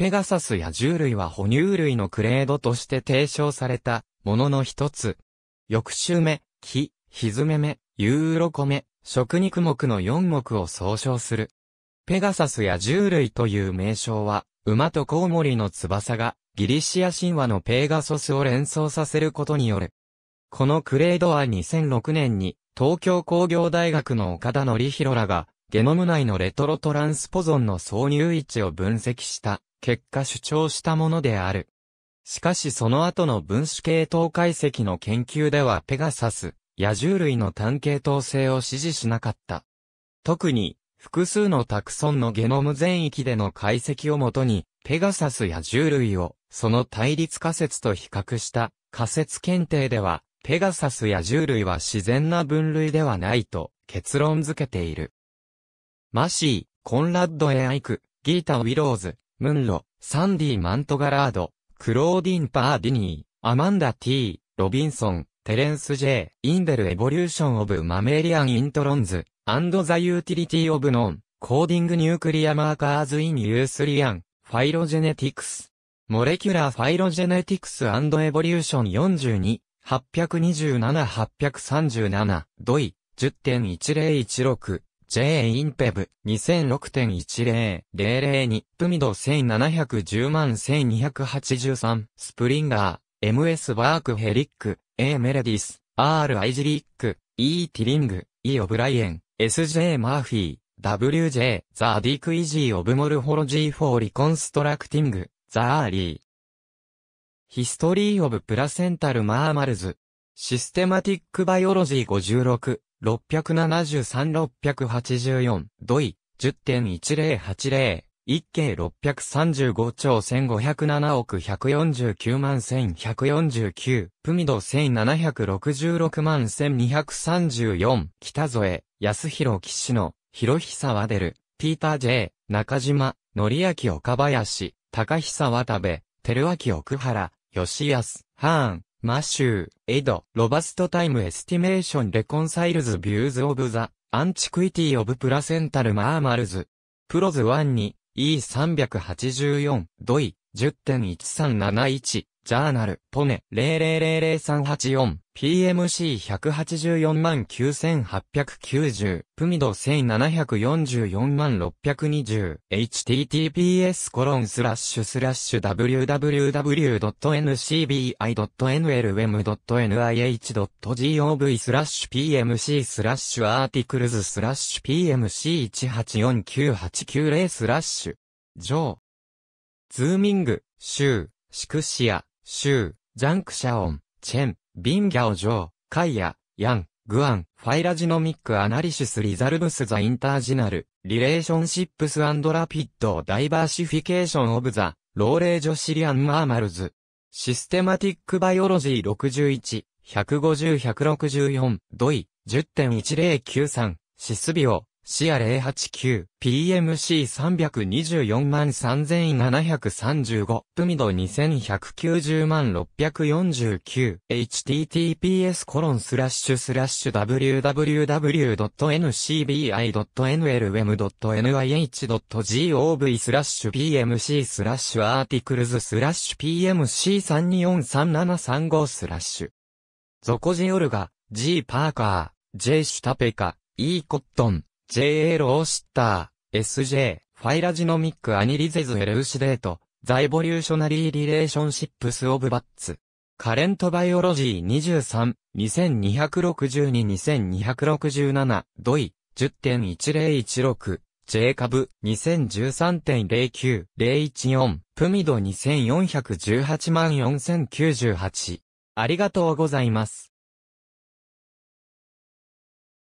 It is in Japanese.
ペガサスや獣類は哺乳類のクレードとして提唱されたものの一つ。翌週目、木、ひずめ目、ユーロコメ、食肉目の四目を総称する。ペガサスや獣類という名称は、馬とコウモリの翼がギリシア神話のペーガソスを連想させることによる。このクレードは2006年に東京工業大学の岡田則弘らがゲノム内のレトロトランスポゾンの挿入位置を分析した結果主張したものである。しかしその後の分子系統解析の研究ではペガサス、野獣類の単系統性を支持しなかった。特に、複数のタクソンのゲノム全域での解析をもとに、ペガサスや獣類を、その対立仮説と比較した仮説検定では、ペガサスや獣類は自然な分類ではないと結論付けている。マシー、コンラッド・エアイク、ギータ・ウィローズ、ムンロ、サンディ・マントガラード、クローディン・パーディニー、アマンダ・ティー、ロビンソン、テレンス・ジェインデル・エボリューション・オブ・マメリアン・イントロンズ、アンド・ザ・ユーティリティ・オブ・ノン、コーディング・ニュークリア・マーカーズ・イン・ユースリアン、ファイロジェネティクス、モレキュラー・ファイロジェネティクス・アンド・エボリューション42、827-837、ドイ、10.1016 J インペブ2006.10.002プミド1710万1283スプリンガー MS バークヘリック A メレディス R アイジリック E ティリング E オブライエン SJ マーフィー WJ ザ・ディクイジー・オブ・モルホロジー・フォー・リコンストラクティングザ・アーリーヒストリー・オブ・プラセンタル・マーマルズシステマティック・バイオロジー56 673-684、ドイ10.1080、一計635兆1507億149万1149、プミド1766万1234、北添、安弘騎士の、広久ワ出るピーター J、中島、則明岡林、高久渡部、照明奥原、吉安、ハーン、マシュー、エド、ロバストタイムエスティメーションレコンサイルズビューズオブザ、アンチクイティオブプラセンタルマーマルズ。プロズ1に、E384、ドイ、10.1371、ジャーナル、ポネ、000384、PMC184 万9890、プミド1744万620、https コロンスラッシュスラッシュ www.ncbi.nlm.nih.gov スラッシュ PMC スラッシュアーティクルズスラッシュ PMC184989 スラッシュ、ジョーズーミング、シュー、シクシア、シュー、ジャンクシャオン、チェン、ビンギャオジョウ、カイヤ、ヤン、グアン、ファイラジノミックアナリシスリザルブスザインタージナル、リレーションシップスラピッドダイバーシフィケーションオブザ、ローレージョシリアンマーマルズ。システマティックバイオロジー61、150-164、ドイ、10.1093、シスビオ、シア 089PMC324 3735プミド2190 649https コロンスラッシュスラッシュ www.ncbi.nlwm.nih.gov スラッシュ PMC スラッシュアーティクルズスラッシュ PMC32433735 スラッシュゾコジオルガ、G パーカー、J シュタペカ、E コットン。JA ローシッター、SJ、ファイラジノミックアニリゼズエルウシデート、ザイボリューショナリーリレーションシップスオブバッツ。カレントバイオロジー23、2262-2267、ドイ、10.1016、J 株2013.09014、プミド2418万4098。ありがとうございます。